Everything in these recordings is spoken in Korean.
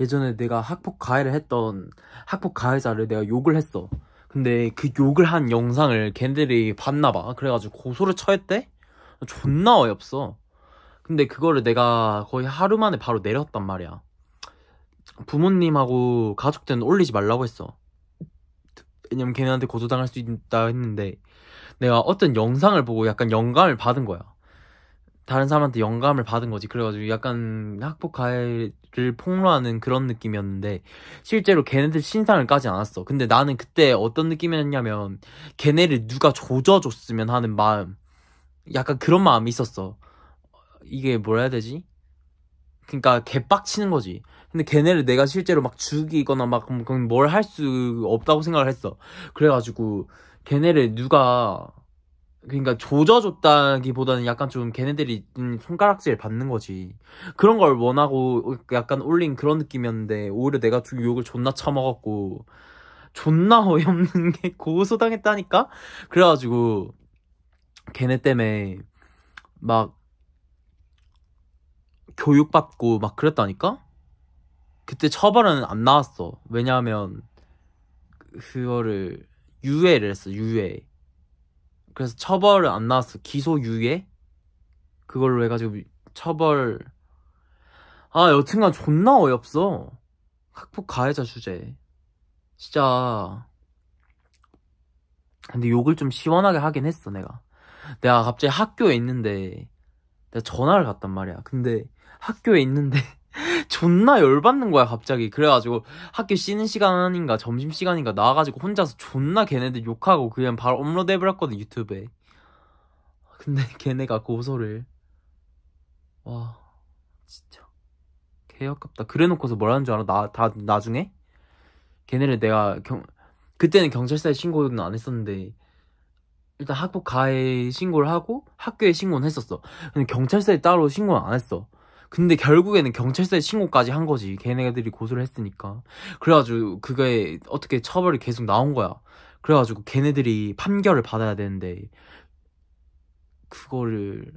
예전에 내가 학폭 가해를 했던 학폭 가해자를 내가 욕을 했어. 근데 그 욕을 한 영상을 걔들이 봤나 봐. 그래가지고 고소를 처했대? 존나 어이없어. 근데 그거를 내가 거의 하루 만에 바로 내렸단 말이야. 부모님하고 가족들은 올리지 말라고 했어. 왜냐면 걔네한테 고소당할 수 있다 했는데 내가 어떤 영상을 보고 약간 영감을 받은 거야. 다른 사람한테 영감을 받은 거지. 그래가지고 약간 학폭 가해를 폭로하는 그런 느낌이었는데 실제로 걔네들 신상을 까지 않았어. 근데 나는 그때 어떤 느낌이었냐면 걔네를 누가 조져줬으면 하는 마음. 약간 그런 마음이 있었어. 이게 뭐라 해야 되지? 그니까 개빡치는 거지. 근데 걔네를 내가 실제로 막 죽이거나 막 뭘 할 수 없다고 생각을 했어. 그래가지고 걔네를 누가 그러니까 조져줬다기보다는 약간 좀 걔네들이 손가락질 받는 거지 그런 걸 원하고 약간 올린 그런 느낌이었는데 오히려 내가 욕을 존나 참아갖고 존나 어이없는 게 고소당했다니까 그래가지고 걔네 때문에 막 교육받고 막 그랬다니까 그때 처벌은 안 나왔어 왜냐하면 그거를 유예를 했어 유예 그래서 처벌은 안 나왔어. 기소유예? 그걸로 해가지고 처벌. 아, 여튼간 존나 어이없어. 학폭 가해자 주제. 진짜. 근데 욕을 좀 시원하게 하긴 했어, 내가. 내가 갑자기 학교에 있는데, 내가 전화를 갔단 말이야. 근데 학교에 있는데, 존나 열받는 거야 갑자기 그래가지고 학교 쉬는 시간인가 점심시간인가 나와가지고 혼자서 존나 걔네들 욕하고 그냥 바로 업로드 해버렸거든 유튜브에 근데 걔네가 고소를 와 진짜 개역깝다 그래놓고서 뭐라는 줄 알아 나 다 나중에 걔네를 내가 경 그때는 경찰서에 신고는 안 했었는데 일단 학폭 가해 신고를 하고 학교에 신고는 했었어 근데 경찰서에 따로 신고는 안 했어 근데 결국에는 경찰서에 신고까지 한 거지. 걔네들이 고소를 했으니까. 그래가지고 그게 어떻게 처벌이 계속 나온 거야. 그래가지고 걔네들이 판결을 받아야 되는데 그거를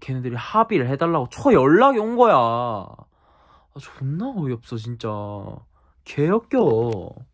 걔네들이 합의를 해달라고 초 연락이 온 거야. 아, 존나 어이없어 진짜. 개웃겨